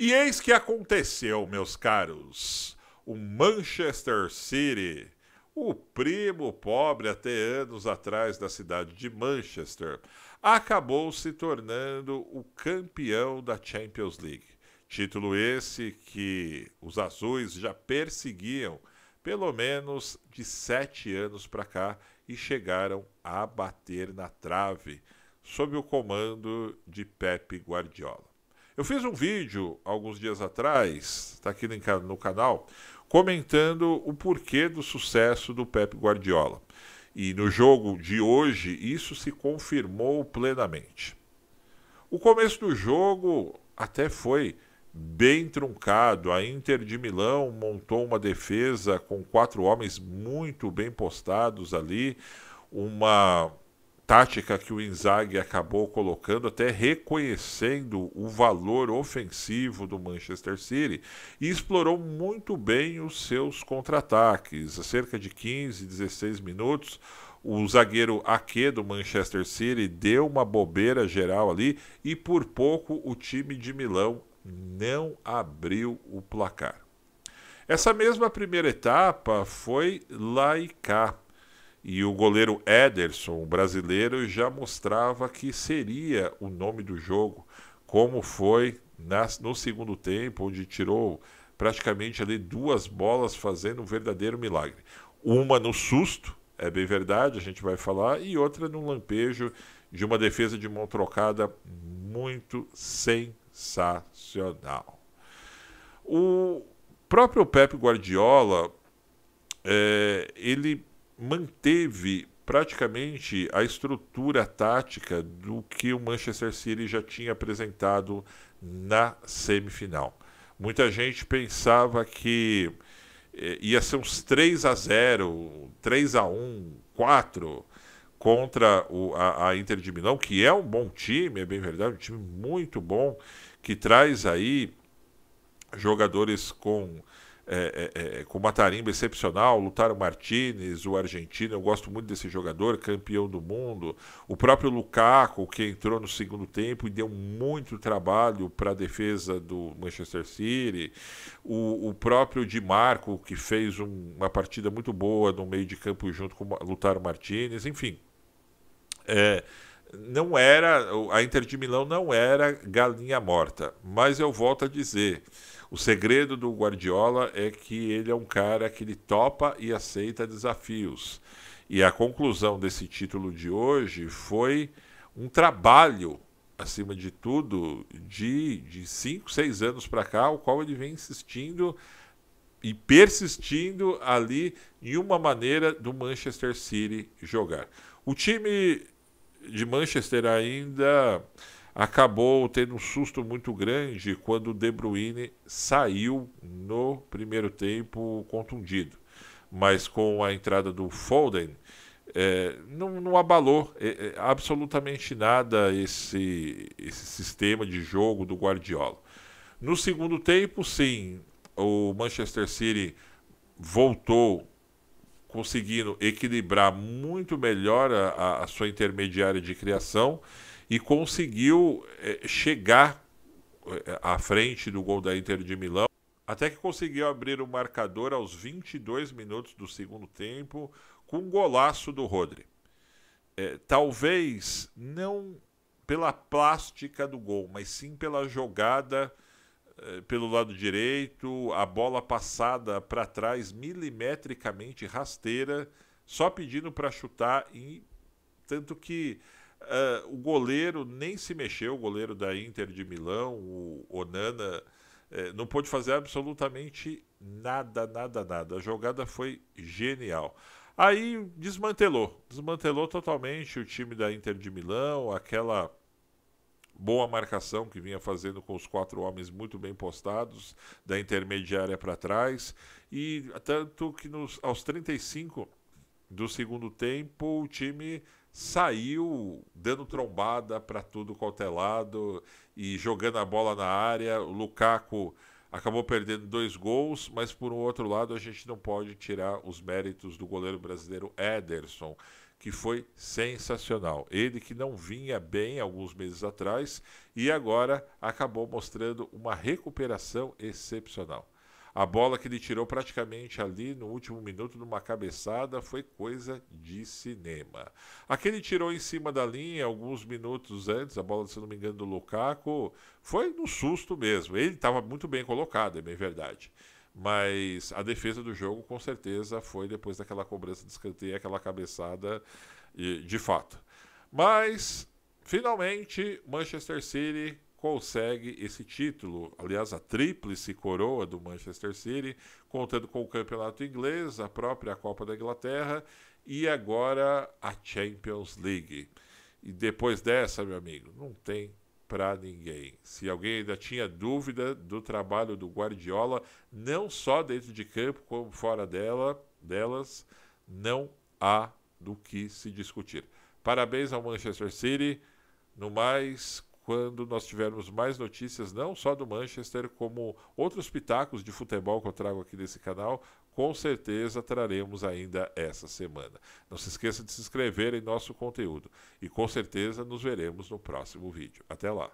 E eis que aconteceu, meus caros. O Manchester City, o primo pobre até anos atrás da cidade de Manchester, acabou se tornando o campeão da Champions League. Título esse que os azuis já perseguiam pelo menos de sete anos para cá e chegaram a bater na trave sob o comando de Pepe Guardiola. Eu fiz um vídeo alguns dias atrás, está aqui no canal, comentando o porquê do sucesso do Pep Guardiola. E no jogo de hoje, isso se confirmou plenamente. O começo do jogo até foi bem truncado. A Inter de Milão montou uma defesa com quatro homens muito bem postados ali, uma tática que o Inzaghi acabou colocando, até reconhecendo o valor ofensivo do Manchester City, e explorou muito bem os seus contra-ataques. A cerca de 15, 16 minutos, o zagueiro Ake do Manchester City deu uma bobeira geral ali e por pouco o time de Milão não abriu o placar. Essa mesma primeira etapa foi lá e o goleiro Ederson, brasileiro, já mostrava que seria o nome do jogo, como foi nas, no segundo tempo, onde tirou praticamente ali duas bolas fazendo um verdadeiro milagre. Uma no susto, é bem verdade, a gente vai falar, e outra no lampejo de uma defesa de mão trocada muito sensacional. O próprio Pep Guardiola, é, ele manteve praticamente a estrutura tática do que o Manchester City já tinha apresentado na semifinal. Muita gente pensava que eh, ia ser uns 3 a 0, 3 a 1, 4 contra o, a, a, Inter de Milão, que é um bom time, é bem verdade, um time muito bom, que traz aí jogadores com é é, é, é, com uma tarimba excepcional, Lutaro Martinez, o argentino, eu gosto muito desse jogador, campeão do mundo, o próprio Lukaku, que entrou no segundo tempo e deu muito trabalho para a defesa do Manchester City, o, o próprio Di Marco, que fez um, uma partida muito boa no meio de campo junto com o Lutaro Martinez, enfim. É, não era, a Inter de Milão não era galinha morta, mas eu volto a dizer, o segredo do Guardiola é que ele é um cara que ele topa e aceita desafios. E a conclusão desse título de hoje foi um trabalho, acima de tudo, de, de cinco, seis anos para cá, o qual ele vem insistindo e persistindo ali em uma maneira do Manchester City jogar. O time de Manchester ainda acabou tendo um susto muito grande quando o De Bruyne saiu no primeiro tempo contundido. Mas com a entrada do Foden, é, não, não, abalou é, é, absolutamente nada esse, esse sistema de jogo do Guardiola. No segundo tempo, sim, o Manchester City voltou conseguindo equilibrar muito melhor a, a sua intermediária de criação e conseguiu eh, chegar eh, à frente do gol da Inter de Milão, até que conseguiu abrir o marcador aos 22 minutos do segundo tempo com um golaço do Rodri. É, talvez não pela plástica do gol, mas sim pela jogada é, pelo lado direito, a bola passada para trás milimetricamente rasteira, só pedindo para chutar e tanto que Uh, o goleiro nem se mexeu, o goleiro da Inter de Milão, o Onana, uh, não pôde fazer absolutamente nada, nada, nada. A jogada foi genial. Aí desmantelou, desmantelou totalmente o time da Inter de Milão, aquela boa marcação que vinha fazendo com os quatro homens muito bem postados, da intermediária para trás, e tanto que nos, aos 35 do segundo tempo o time saiu dando trombada para tudo quanto é lado e jogando a bola na área. O Lukaku acabou perdendo dois gols, mas por um outro lado a gente não pode tirar os méritos do goleiro brasileiro Ederson, que foi sensacional. Ele que não vinha bem alguns meses atrás e agora acabou mostrando uma recuperação excepcional. A bola que ele tirou praticamente ali no último minuto numa cabeçada foi coisa de cinema. Aquele tirou em cima da linha alguns minutos antes, a bola, se não me engano, do Lukaku, foi no susto mesmo. Ele estava muito bem colocado, é bem verdade. Mas a defesa do jogo, com certeza, foi depois daquela cobrança de escanteio, aquela cabeçada, de fato. Mas, finalmente, Manchester City consegue esse título, aliás, a tríplice coroa do Manchester City, contando com o campeonato inglês, a própria Copa da Inglaterra e agora a Champions League. E depois dessa, meu amigo, não tem para ninguém. Se alguém ainda tinha dúvida do trabalho do Guardiola, não só dentro de campo como fora dela, delas, não há do que se discutir. Parabéns ao Manchester City. No mais, quando nós tivermos mais notícias, não só do Manchester, como outros pitacos de futebol que eu trago aqui nesse canal, com certeza traremos ainda essa semana. Não se esqueça de se inscrever em nosso conteúdo e com certeza nos veremos no próximo vídeo. Até lá!